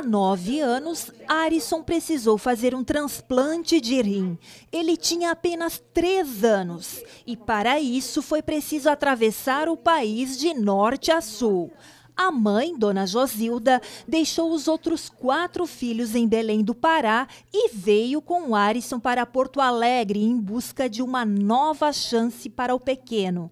Há nove anos, Arison precisou fazer um transplante de rim. Ele tinha apenas três anos e, para isso, foi preciso atravessar o país de norte a sul. A mãe, Dona Josilda, deixou os outros quatro filhos em Belém do Pará e veio com Arison para Porto Alegre em busca de uma nova chance para o pequeno.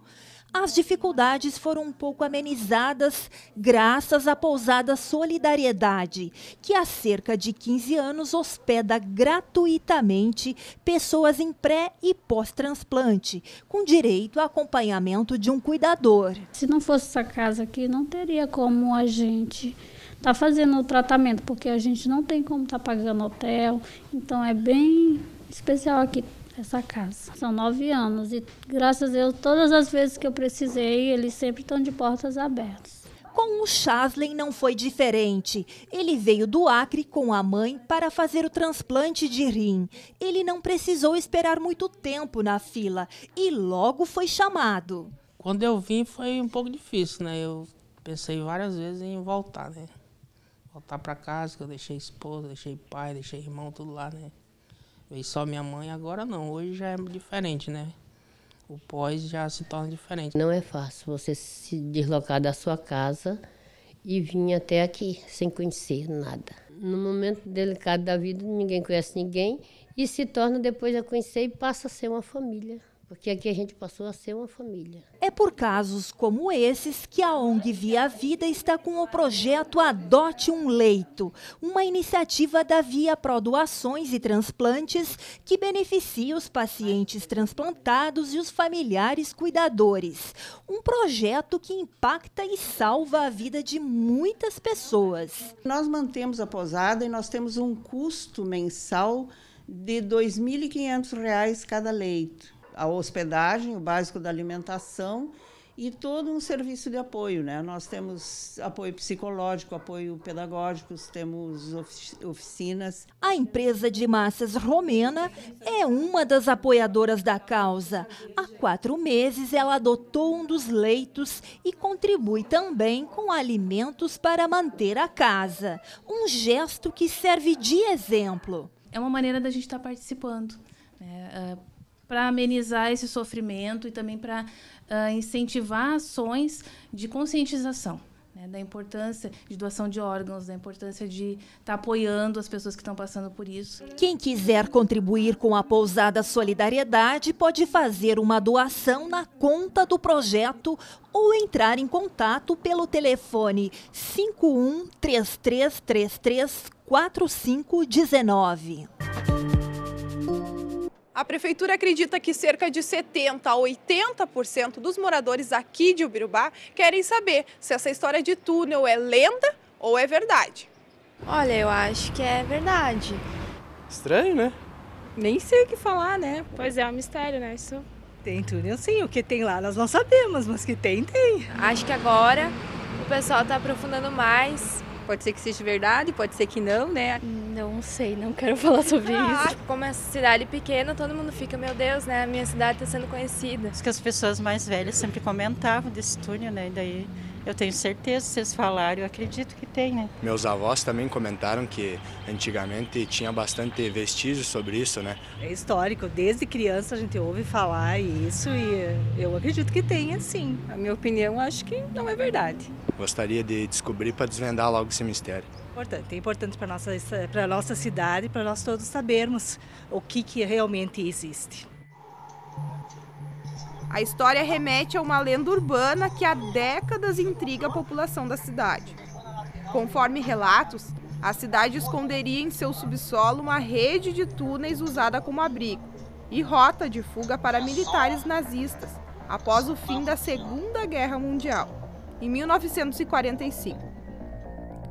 As dificuldades foram um pouco amenizadas graças à pousada Solidariedade, que há cerca de 15 anos hospeda gratuitamente pessoas em pré e pós-transplante, com direito a acompanhamento de um cuidador. Se não fosse essa casa aqui, não teria como a gente estar tá fazendo o tratamento, porque a gente não tem como estar tá pagando hotel, então é bem especial aqui essa casa. São nove anos e graças a Deus, todas as vezes que eu precisei, eles sempre estão de portas abertas. Com o Chaslen não foi diferente. Ele veio do Acre com a mãe para fazer o transplante de rim. Ele não precisou esperar muito tempo na fila e logo foi chamado. Quando eu vim foi um pouco difícil, né? Eu pensei várias vezes em voltar, né? Voltar para casa, que eu deixei esposa, deixei pai, deixei irmão, tudo lá, né? Veio só minha mãe, agora não. Hoje já é diferente, né? O pós já se torna diferente. Não é fácil você se deslocar da sua casa e vir até aqui sem conhecer nada. No momento delicado da vida, ninguém conhece ninguém e se torna depois a conhecer e passa a ser uma família porque aqui a gente passou a ser uma família. É por casos como esses que a ONG Via Vida está com o projeto Adote um Leito, uma iniciativa da Via Pro Doações e Transplantes que beneficia os pacientes transplantados e os familiares cuidadores. Um projeto que impacta e salva a vida de muitas pessoas. Nós mantemos a posada e nós temos um custo mensal de R$ 2.500 cada leito a hospedagem, o básico da alimentação e todo um serviço de apoio, né? Nós temos apoio psicológico, apoio pedagógico, temos oficinas. A empresa de massas romena é uma das apoiadoras da causa. Há quatro meses ela adotou um dos leitos e contribui também com alimentos para manter a casa. Um gesto que serve de exemplo. É uma maneira da gente estar participando. Né? Ah, para amenizar esse sofrimento e também para uh, ah, incentivar ações de conscientização né, da importância de doação de órgãos, da importância de estar tá apoiando as pessoas que estão passando por isso. Quem quiser contribuir com a Pousada Solidariedade pode fazer uma doação na conta do projeto ou entrar em contato pelo telefone 51 3333 4519. A prefeitura acredita que cerca de 70% a 80% dos moradores aqui de Ubirubá querem saber se essa história de túnel é lenda ou é verdade. Olha, eu acho que é verdade. Estranho, né? Nem sei o que falar, né? Pois é, é um mistério, né? Isso. Tem túnel sim, o que tem lá nós não sabemos, mas que tem, tem. Acho que agora o pessoal está aprofundando mais Pode ser que seja verdade, pode ser que não, né? Não sei, não quero falar sobre ah, isso. Tipo, como é cidade pequena, todo mundo fica, meu Deus, né? A minha cidade está sendo conhecida. Acho que as pessoas mais velhas sempre comentavam desse túnel, né? E daí eu tenho certeza, vocês falaram, eu acredito que tem, né? Meus avós também comentaram que antigamente tinha bastante vestígio sobre isso, né? É histórico, desde criança a gente ouve falar isso e eu acredito que tenha, sim. A minha opinião, acho que não é verdade. Gostaria de descobrir para desvendar logo esse mistério. Importante, é importante para nossa para nossa cidade, para nós todos sabermos o que que realmente existe. A história remete a uma lenda urbana que há décadas intriga a população da cidade. Conforme relatos, a cidade esconderia em seu subsolo uma rede de túneis usada como abrigo e rota de fuga para militares nazistas após o fim da Segunda Guerra Mundial, em 1945.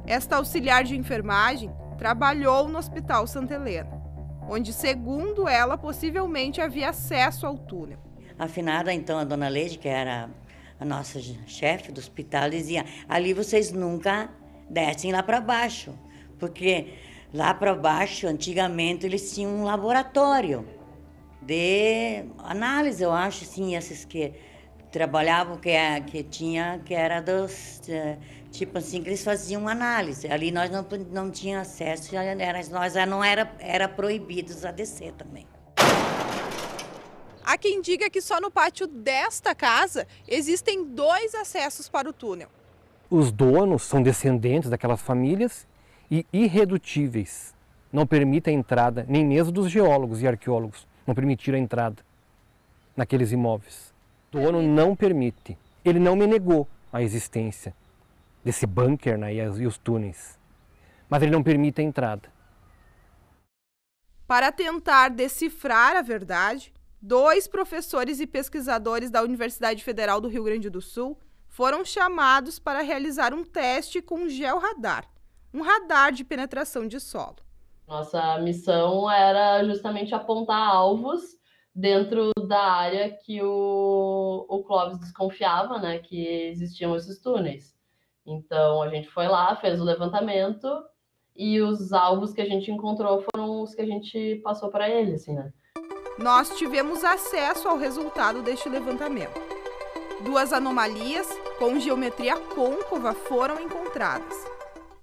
Esta auxiliar de enfermagem trabalhou no Hospital Santa Helena, onde, segundo ela, possivelmente havia acesso ao túnel afinada, então, a dona Leide, que era a nossa chefe do hospital, dizia: ali vocês nunca descem lá para baixo, porque lá para baixo, antigamente, eles tinham um laboratório de análise, eu acho, assim esses que trabalhavam, que, é, que tinha, que era dos, eh, tipo assim, que eles faziam análise. Ali nós não, não tínhamos acesso, era, nós não era, era proibidos a descer também quem diga que só no pátio desta casa existem dois acessos para o túnel. Os donos são descendentes daquelas famílias e irredutíveis. Não permite a entrada, nem mesmo dos geólogos e arqueólogos, não permitiram a entrada naqueles imóveis. O dono não permite. Ele não me negou a existência desse bunker né, e os túneis, mas ele não permite a entrada. Para tentar decifrar a verdade, dois professores e pesquisadores da Universidade Federal do Rio Grande do Sul foram chamados para realizar um teste com georadar, um radar de penetração de solo. Nossa missão era justamente apontar alvos dentro da área que o, o Clóvis desconfiava, né, que existiam esses túneis. Então a gente foi lá, fez o levantamento e os alvos que a gente encontrou foram os que a gente passou para ele, assim, né? nós tivemos acesso ao resultado deste levantamento. Duas anomalias com geometria côncava foram encontradas.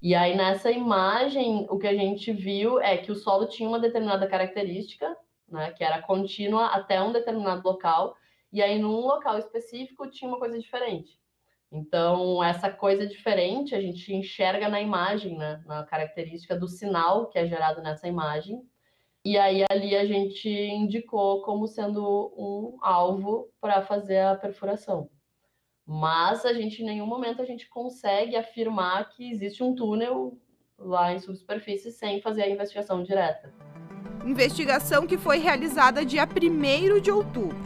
E aí, nessa imagem, o que a gente viu é que o solo tinha uma determinada característica, né, que era contínua até um determinado local, e aí, num local específico, tinha uma coisa diferente. Então, essa coisa diferente a gente enxerga na imagem, né, na característica do sinal que é gerado nessa imagem, e aí ali a gente indicou como sendo um alvo para fazer a perfuração. Mas a gente em nenhum momento a gente consegue afirmar que existe um túnel lá em subsuperfície sem fazer a investigação direta. Investigação que foi realizada dia 1 de outubro.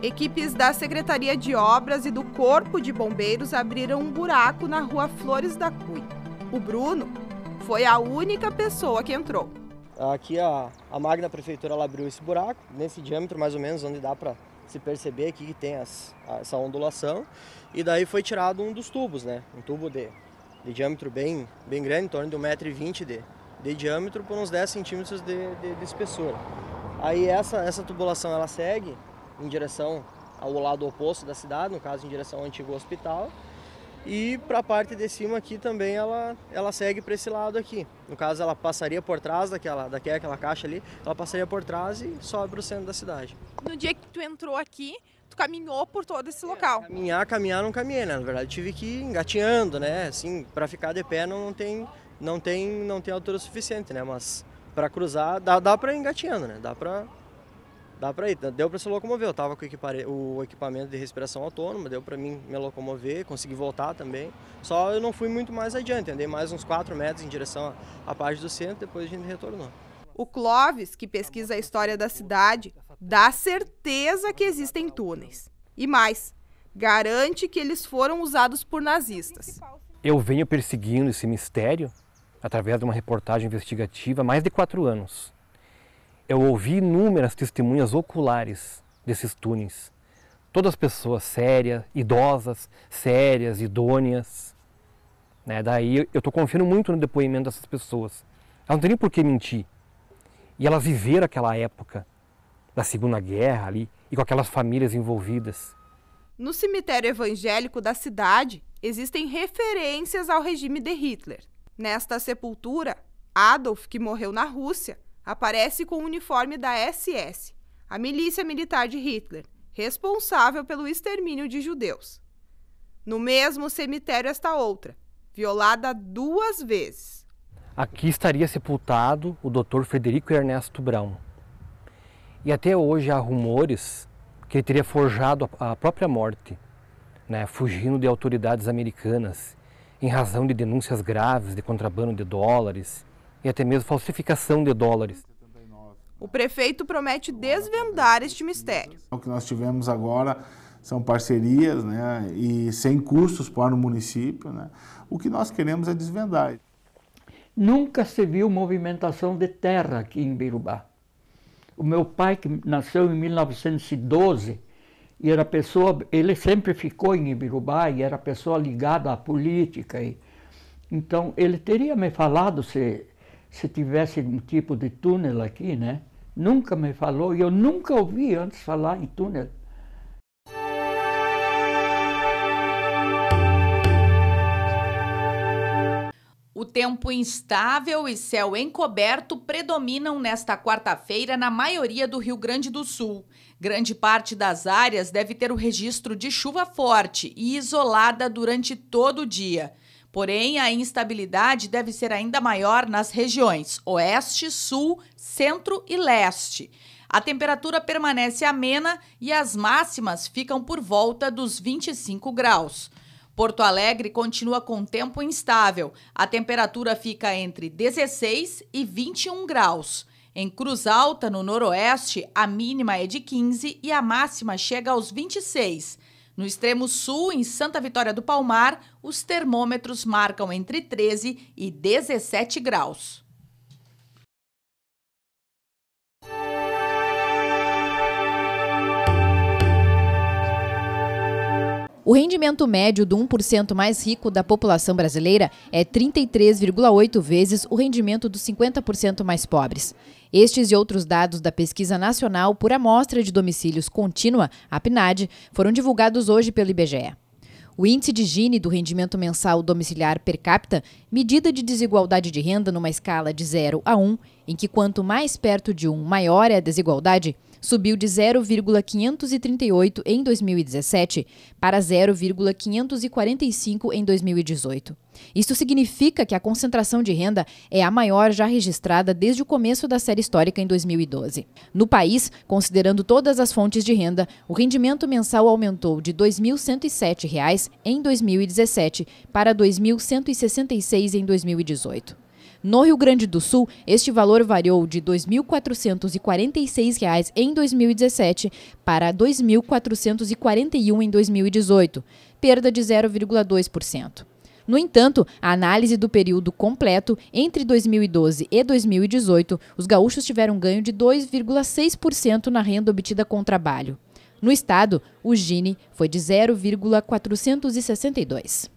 Equipes da Secretaria de Obras e do Corpo de Bombeiros abriram um buraco na rua Flores da Cunha. O Bruno foi a única pessoa que entrou. Aqui a, a Magna Prefeitura abriu esse buraco, nesse diâmetro mais ou menos, onde dá para se perceber aqui que tem as, essa ondulação. E daí foi tirado um dos tubos, né? Um tubo de, de diâmetro bem, bem grande, em torno de 1,20m de, de diâmetro por uns 10 centímetros de, de, de, espessura. Aí essa, essa tubulação ela segue em direção ao lado oposto da cidade, no caso em direção ao antigo hospital. E para a parte de cima aqui também ela, ela segue para esse lado aqui. No caso, ela passaria por trás daquela, daquela é aquela caixa ali, ela passaria por trás e sobe para o centro da cidade. No dia que tu entrou aqui, tu caminhou por todo esse local? É, caminhar, caminhar não caminhei, né? Na verdade, tive que ir engatinhando, né? Assim, para ficar de pé não, não, tem, não, tem, não tem altura suficiente, né? Mas para cruzar, dá, dá para ir engatinhando, né? Dá para Dá para ir, deu para se locomover. Eu estava com o equipamento de respiração autônoma, deu para mim me locomover, consegui voltar também. Só eu não fui muito mais adiante, andei mais uns 4 metros em direção à parte do centro, depois a gente retornou. O Clóvis, que pesquisa a história da cidade, dá certeza que existem túneis. E mais, garante que eles foram usados por nazistas. Eu venho perseguindo esse mistério através de uma reportagem investigativa há mais de quatro anos eu ouvi inúmeras testemunhas oculares desses túneis. Todas pessoas sérias, idosas, sérias, idôneas. Né? Daí eu estou confiando muito no depoimento dessas pessoas. Elas não têm nem por que mentir. E elas viveram aquela época da Segunda Guerra ali e com aquelas famílias envolvidas. No cemitério evangélico da cidade existem referências ao regime de Hitler. Nesta sepultura, Adolf, que morreu na Rússia, aparece com o uniforme da SS, a milícia militar de Hitler, responsável pelo extermínio de judeus. No mesmo cemitério, está outra, violada duas vezes. Aqui estaria sepultado o Dr. Frederico Ernesto Brown. E até hoje há rumores que ele teria forjado a própria morte, né, fugindo de autoridades americanas, em razão de denúncias graves de contrabando de dólares e até mesmo falsificação de dólares. O prefeito promete desvendar este mistério. O que nós tivemos agora são parcerias né, e sem custos para o município. Né. O que nós queremos é desvendar. Nunca se viu movimentação de terra aqui em Birubá. O meu pai, que nasceu em 1912, e era pessoa, ele sempre ficou em Ibirubá e era pessoa ligada à política. E, então, ele teria me falado se se tivesse um tipo de túnel aqui, né? Nunca me falou e eu nunca ouvi antes falar em túnel. O tempo instável e céu encoberto predominam nesta quarta-feira na maioria do Rio Grande do Sul. Grande parte das áreas deve ter o registro de chuva forte e isolada durante todo o dia. Porém, a instabilidade deve ser ainda maior nas regiões Oeste, Sul, Centro e Leste. A temperatura permanece amena e as máximas ficam por volta dos 25 graus. Porto Alegre continua com tempo instável. A temperatura fica entre 16 e 21 graus. Em Cruz Alta, no Noroeste, a mínima é de 15 e a máxima chega aos 26. No extremo sul, em Santa Vitória do Palmar, os termômetros marcam entre 13 e 17 graus. O rendimento médio do 1% mais rico da população brasileira é 33,8 vezes o rendimento dos 50% mais pobres. Estes e outros dados da Pesquisa Nacional por Amostra de Domicílios Contínua, a PNAD, foram divulgados hoje pelo IBGE. O índice de Gini do rendimento mensal domiciliar per capita, medida de desigualdade de renda numa escala de 0 a 1, em que quanto mais perto de 1 maior é a desigualdade, subiu de 0,538 em 2017 para 0,545 em 2018. Isso significa que a concentração de renda é a maior já registrada desde o começo da série histórica em 2012. No país, considerando todas as fontes de renda, o rendimento mensal aumentou de R$ 2.107 em 2017 para R$ 2.166 em 2018. No Rio Grande do Sul, este valor variou de R$ 2.446 em 2017 para R$ 2.441 em 2018, perda de 0,2%. No entanto, a análise do período completo entre 2012 e 2018, os gaúchos tiveram ganho de 2,6% na renda obtida com o trabalho. No estado, o Gini foi de 0,462.